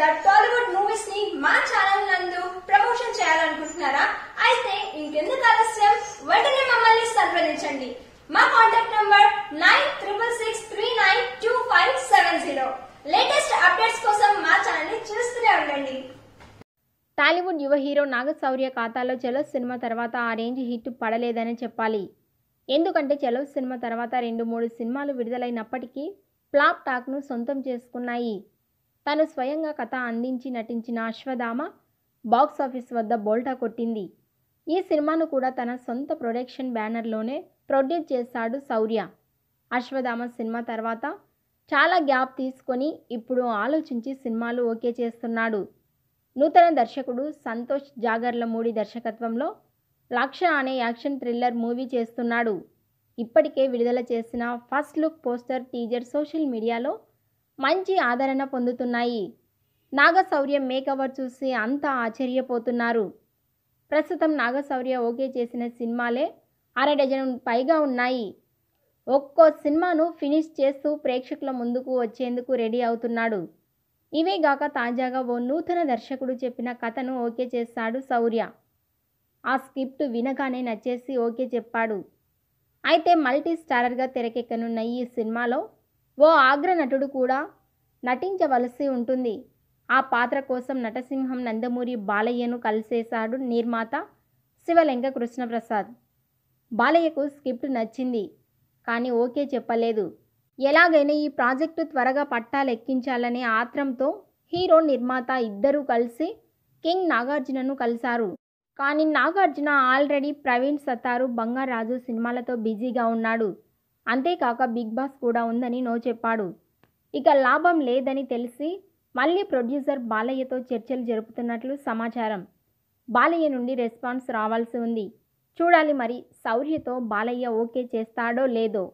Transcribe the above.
లేదా టాలీవుడ్ మూవీస్ ని మా ఛానల్ నందు ప్రమోషన్ చేయాలనుకుంటున్నారా అయితే ఇంకెందుకు ఆలస్యం వెంటనే మమ్మల్ని సంప్రదించండి మా contact number nine triple six three nine two five seven zero latest updates కోసం మా ఛానల్ ని చూస్తూనే ఉండండి టాలీవుడ్ యువ హీరో నాగశౌర్య ఖాతాలో చలో సినిమా తర్వాత ఆ రేంజ్ హిట్ పడలేదని చెప్పాలి ఎందుకంటే చలో సినిమా తర్వాత రెండు మూడు సినిమాలు విడుదలైనప్పటికీ ఫ్లాప్ టాక్ను సొంతం చేసుకున్నాయి తను స్వయంగా కథ అందించి నటించిన అశ్వధామ బాక్స్ ఆఫీస్ వద్ద బోల్టా కొట్టింది ఈ సినిమాను కూడా తన సొంత ప్రొడక్షన్ బ్యానర్లోనే ప్రొడ్యూస్ చేశాడు శౌర్య అశ్వధామ సినిమా తర్వాత చాలా గ్యాప్ తీసుకొని ఇప్పుడు ఆలోచించి సినిమాలు ఓకే చేస్తున్నాడు నూతన దర్శకుడు సంతోష్ జాగర్లమూడి దర్శకత్వంలో లక్ష అనే యాక్షన్ థ్రిల్లర్ మూవీ చేస్తున్నాడు ఇప్పటికే విడుదల చేసిన first look poster teaser social మీడియాలో మంచి ఆదరణ పొందుతున్నాయి నాగశౌర్య మేకవర్ చూసి అంతా ఆశ్చర్యపోతున్నారు ప్రస్తుతం నాగశౌర్య ఓకే చేసిన సినిమాలే అర డజన్ పైగా ఉన్నాయి ఒక్కో సినిమాను ఫినిష్ చేస్తూ ప్రేక్షకుల ముందుకు వచ్చేందుకు రెడీ అవుతున్నాడు ఇవేగాక తాజాగా ఓ నూతన దర్శకుడు చెప్పిన కథను ఓకే చేస్తాడు శౌర్య ఆ స్క్రిప్ట్ వినగానే నచ్చేసి ఓకే చెప్పాడు అయితే మల్టీ స్టారర్గా తెరకెక్కనున్న ఈ సినిమాలో ఓ ఆగ్ర నటుడు కూడా నటించవలసి ఉంటుంది ఆ పాత్ర కోసం నటసింహం నందమూరి బాలయ్యను కలిసేశాడు నిర్మాత శివలింగ కృష్ణప్రసాద్ బాలయ్యకు స్క్రిప్ట్ నచ్చింది కానీ ఓకే చెప్పలేదు ఎలాగైనా ఈ ప్రాజెక్టు త్వరగా పట్టాలెక్కించాలనే ఆత్రంతో హీరో నిర్మాత ఇద్దరూ కలిసి కింగ్ నాగార్జునను కలిశారు కానీ నాగార్జున ఆల్రెడీ ప్రవీణ్ సత్తారు బంగారాజు సినిమాలతో బిజీగా ఉన్నాడు అంతేకాక బిగ్ బాస్ కూడా ఉందని నో చెప్పాడు ఇక లాభం లేదని తెలిసి మళ్ళీ ప్రొడ్యూసర్ బాలయ్యతో చర్చలు జరుపుతున్నట్లు సమాచారం బాలయ్య నుండి రెస్పాన్స్ రావాల్సి ఉంది చూడాలి మరి శౌర్యతో బాలయ్య ఓకే చేస్తాడో లేదో